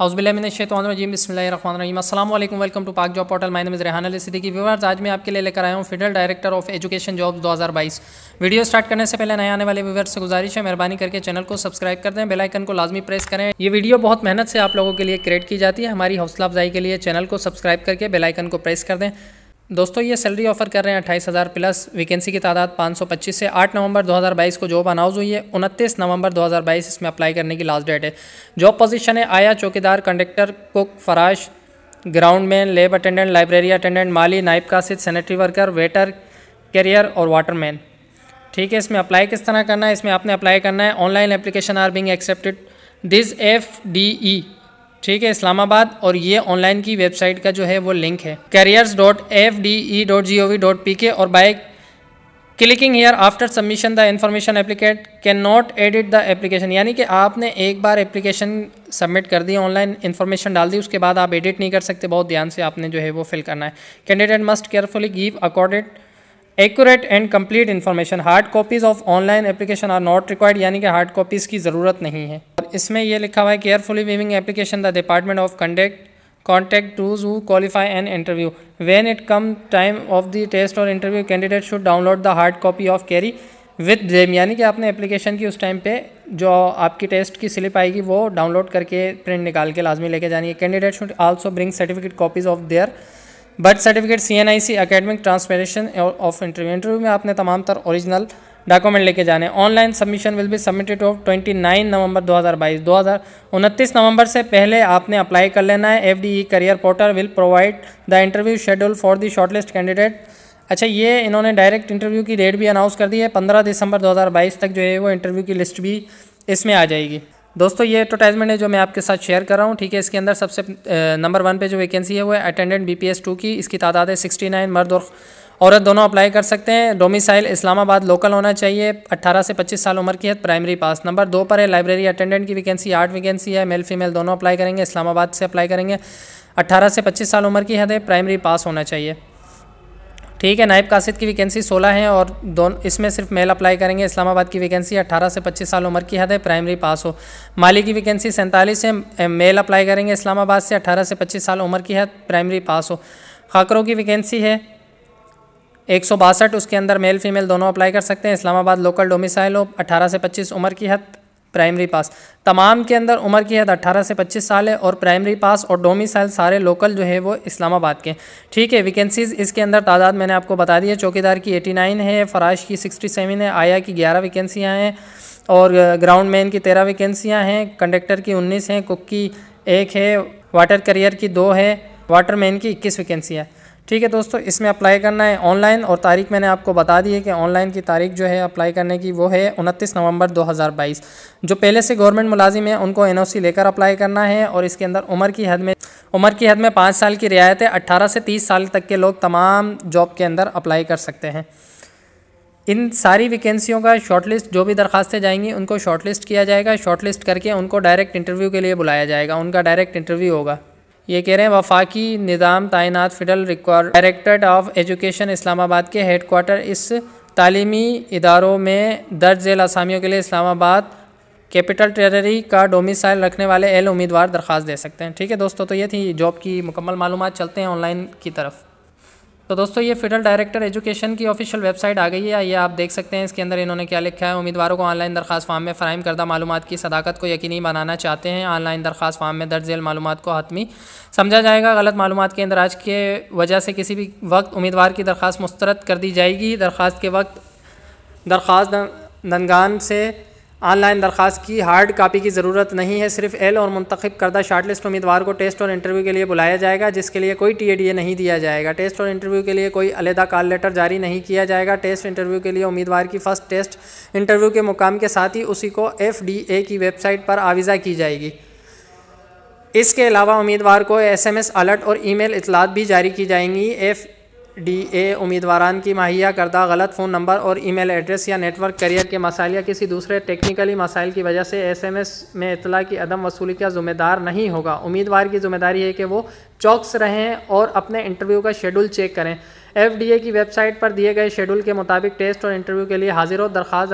हाउसबिल्लाशतवानजीम बसमीम अल्लाम welcome to Pak job portal my name is Rehan Ali Siddiqui viewers आज मैं आपके लिए लेकर आया हूँ federal director of education job 2022 video start करने से पहले नए आने वाले व्यवर्स से गुजारिश है मेहरबानी करके चैनल को सब्सक्राइब कर दें बेलाइकन को लाजमी प्रेस करें ये वीडियो बहुत मेहनत से आप लोगों के लिए क्रिएट की जाती है हमारी हौसला अफजाई के लिए चैनल को सब्सक्राइब करके बेलाइकन को प्रेस कर दें दोस्तों ये सैलरी ऑफर कर रहे हैं अट्ठाईस हज़ार प्लस वैकेंसी की तादाद 525 से 8 नवंबर 2022 को जॉब अनाउंस हुई है 29 नवंबर 2022 इसमें अप्लाई करने की लास्ट डेट है जॉब पोजीशन है आया चौकीदार कंडक्टर कुक फराश ground man lab attendant library attendant माली नाइब कासिद सैनिटरी वर्कर वेटर कैरियर और वाटरमैन ठीक है इसमें अप्लाई किस तरह करना है इसमें आपने अप्लाई करना है online application are being accepted this F D E ठीक है इस्लामाबाद और ये ऑनलाइन की वेबसाइट का जो है वो लिंक है careers dot F D E dot G O V dot P K और by clicking here after submission the information applicant can not edit the application यानी कि आपने एक बार एप्लीकेशन सबमिट कर दी ऑनलाइन इन्फॉर्मेशन डाल दी उसके बाद आप एडिट नहीं कर सकते बहुत ध्यान से आपने जो है वो फिल करना है candidate must carefully give accorded accurate and complete information hard copies of online application are not required यानी कि हार्ड कॉपीज़ की ज़रूरत नहीं है इसमें यह लिखा हुआ है carefully viewing application the department of conduct contact those who qualify an interview when it come time of the test और interview candidate should download the hard copy of carry with them यानी कि आपने application की उस time पे जो आपकी test की स्लिप आएगी वो डाउनलोड करके प्रिंट निकाल के लाजमी लेके जानी है candidate should also bring certificate copies of their birth certificate C N I C academic transportation of interview interview में आपने तमाम तर ओरिजिनल डॉक्यूमेंट लेके जाने online submission will be submitted of 29 November 2022 2029 नवंबर से पहले आपने अप्लाई कर लेना है FDE career portal will provide the interview schedule for the shortlist candidate अच्छा ये इन्होंने डायरेक्ट इंटरव्यू की डेट भी अनाउंस कर दी है पंद्रह दिसंबर 2022 तक जो है वो इंटरव्यू की लिस्ट भी इसमें आ जाएगी दोस्तों ये एडवर्टाइजमेंट है जो मैं आपके साथ शेयर कर रहा हूँ ठीक है इसके अंदर सबसे नंबर वन पे जो वैकेंसी है वो है अटेंडेंट बी पी टू की इसकी तादाद है सिक्सटी नाइन मर्द और औरत दोनों अप्लाई कर सकते हैं डोमिसाइल इस्लामाबाद लोकल होना चाहिए 18 से 25 साल उम्र की है प्राइमरी पास नंबर दो पर है लाइब्रेरी अटेंडेंट की वैकेंसी आठ वैकेंसी है मेल फीमेल दोनों अप्लाई करेंगे इस्लामाबाद से अप्लाई करेंगे अट्ठारह से पच्चीस साल उम्र की हद है प्राइमरी तो पास होना चाहिए ठीक है नायब कासिद की वैकेंसी 16 है और दोनों इसमें सिर्फ मेल अप्लाई करेंगे इस्लामाबाद की वैकेंसी 18 से 25 साल उम्र की हद है प्राइमरी पास हो माली की वैकेंसी सैंतालीस है मेल अप्लाई करेंगे इस्लामाबाद से 18 से 25 साल उम्र की हद प्राइमरी पास हो खाकरों की वैकेंसी है एक उसके अंदर मेल फीमेल दोनों अप्लाई कर सकते हैं इस्लामाबाद लोकल डोमिसाइल हो अठारह से पच्चीस उम्र की हद प्राइमरी पास तमाम के अंदर उम्र की हद 18 से 25 साल है और प्राइमरी पास और डोमिसाइल सारे लोकल जो है वो इस्लामाबाद के ठीक है वैकेंसीज़ इसके अंदर तादाद मैंने आपको बता दी है चौकीदार की 89 है फराश की 67 है आया की 11 वैकेंसियाँ हैं और ग्राउंड मैन की 13 वैकेंसियाँ हैं कंडक्टर की उन्नीस हैं कुक की एक है वाटर करियर की दो है वाटर मैन की इक्कीस वैकेंसियाँ ठीक है दोस्तों इसमें अप्लाई करना है ऑनलाइन और तारीख मैंने आपको बता दी है कि ऑनलाइन की तारीख जो है अप्लाई करने की वो है उनतीस नवंबर 2022 जो पहले से गवर्नमेंट मुलाजिम है उनको एनओसी लेकर अप्लाई करना है और इसके अंदर उम्र की हद में उम्र की हद में पाँच साल की रियायत है अट्ठारह से तीस साल तक के लोग तमाम जॉब के अंदर अप्लाई कर सकते हैं इन सारी वैकेंसियों का शॉर्टलिस्ट जो भी दरखास्तें जाएंगी उनको शॉर्टलिस्ट किया जाएगा शॉर्टलिस्ट करके उनको डायरेक्ट इंटरव्यू के लिए बुलाया जाएगा उनका डायरेक्ट इंटरव्यू होगा ये कह रहे हैं वफाकी निज़ाम तैनात federal directorate of education Islamabad के हेड क्वार्टर इस तालीमी इदारों में दर्ज झेल आसामियों के लिए इस्लामाबाद कैपिटल टेररी का डोमिसाइल रखने वाले एल उम्मीदवार दरख्वास्त दे सकते हैं ठीक है दोस्तों तो ये थी जॉब की मुकम्मल मालूम चलते हैं ऑनलाइन की तरफ तो दोस्तों ये फेडरल डायरेक्टर एजुकेशन की ऑफिशियल वेबसाइट आ गई है ये आप देख सकते हैं इसके अंदर इन्होंने क्या लिखा है उम्मीदवारों को ऑनलाइन दरखास्त फॉर्म में फ़राम करदा मालूम की सदाकत को यकीनी बनाना चाहते हैं ऑनलाइन दरखास्त फॉर्म में दर्ज झेल मालूम को हतमी समझा जाएगा गलत मालूम के इंदराज के वजह से किसी भी वक्त उम्मीदवार की दरख्वास्त मुस्तरद कर दी जाएगी दरख्वास्त के वक्त दरख्वास्त दनगान से ऑनलाइन दरख्वास्त की हार्ड कापी की ज़रूरत नहीं है सिर्फ एल और मुंतखब करदा शार्ट लिस्ट उम्मीदवार को टेस्ट और इंटरव्यू के लिए बुलाया जाएगा जिसके लिए कोई टी ए डी ए नहीं दिया जाएगा टेस्ट और इंटरव्यू के लिए कोई अलहदा कॉल लेटर जारी नहीं किया जाएगा टेस्ट इंटरव्यू के लिए उम्मीदवार की फ़र्स्ट टेस्ट इंटरव्यू के मुकाम के साथ ही उसी को एफ डी ए की वेबसाइट पर आविज़ा की जाएगी इसके अलावा उम्मीदवार को एस एम एस अलर्ट और ई मेल इतलात भी जारी की जाएंगी एफ डी ए उम्मीदवारान की माहिया करदा गलत फ़ोन नंबर और ईमेल एड्रेस या नेटवर्क करियर के मसाइल या किसी दूसरे टेक्निकली मसाइल की वजह से एस एम एस में इतला की अदम वसूली का जिम्मेदार नहीं होगा उम्मीदवार की जिम्मेदारी है कि वो चौकस रहें और अपने इंटरव्यू का शेड्यूल चेक करें एफ डी ए की वेबसाइट पर दिए गए शेड्यूल के मुताबिक टेस्ट और इंटरव्यू के लिए हाजिर और दरख्वास्त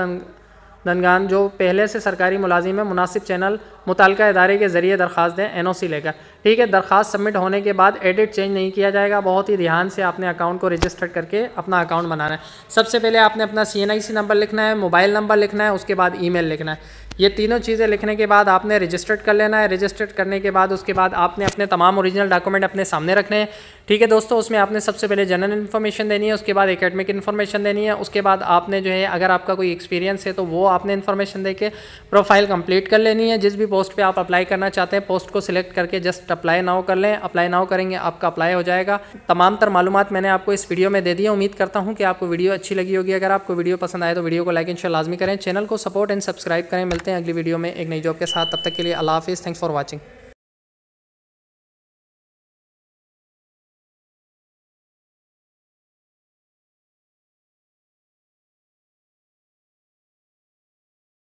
ननगान जो पहले से सरकारी मुलाजिम है मुनासिब चैनल मुतल इदारे के ज़रिए दरख्वास दें एन ओ सी लेकर ठीक है दरख्वास्त सबमिट होने के बाद एडिट चेंज नहीं किया जाएगा बहुत ही ध्यान से आपने अकाउंट को रजिस्टर करके अपना अकाउंट बनाना है सबसे पहले आपने अपना सी एन आई सी नंबर लिखना है मोबाइल नंबर लिखना है उसके बाद ई मेल लिखना है ये तीनों चीज़ें लिखने के बाद आपने रजिस्टर्ड कर लेना है रजिस्टर्ड करने के बाद उसके बाद आपने अपने तमाम ओरिजिनल डॉक्यूमेंट अपने सामने रखने हैं ठीक है दोस्तों उसमें आपने सबसे पहले जनरल इन्फॉर्मेशन देनी है उसके बाद एकेडमिक इन्फॉर्मेशन देनी है उसके बाद आपने जो है अगर आपका कोई एक्सपीरियंस है तो वो आपने इन्फॉर्मेशन दे के प्रोफाइल कंप्लीट कर लेनी है जिस भी पोस्ट पर आप अप्लाई करना चाहते हैं पोस्ट को सिलेक्ट करके जस्ट अप्लाई नाउ कर लें अप्लाई नाव करेंगे आपका अप्लाई हो जाएगा तमाम तर मालूम मैंने आपको इस वीडियो में दे दी उम्मीद करता हूँ कि आपको वीडियो अच्छी लगी होगी अगर आपको वीडियो पसंद आए तो वीडियो को लाइक इन लाजमी करें चैनल को सपोर्ट एंड सब्सक्राइब करें मिलते मिलते हैं अगली वीडियो में एक नई जॉब के साथ तब तक के लिए अला हाफिज़ थैंक्स फॉर वॉचिंग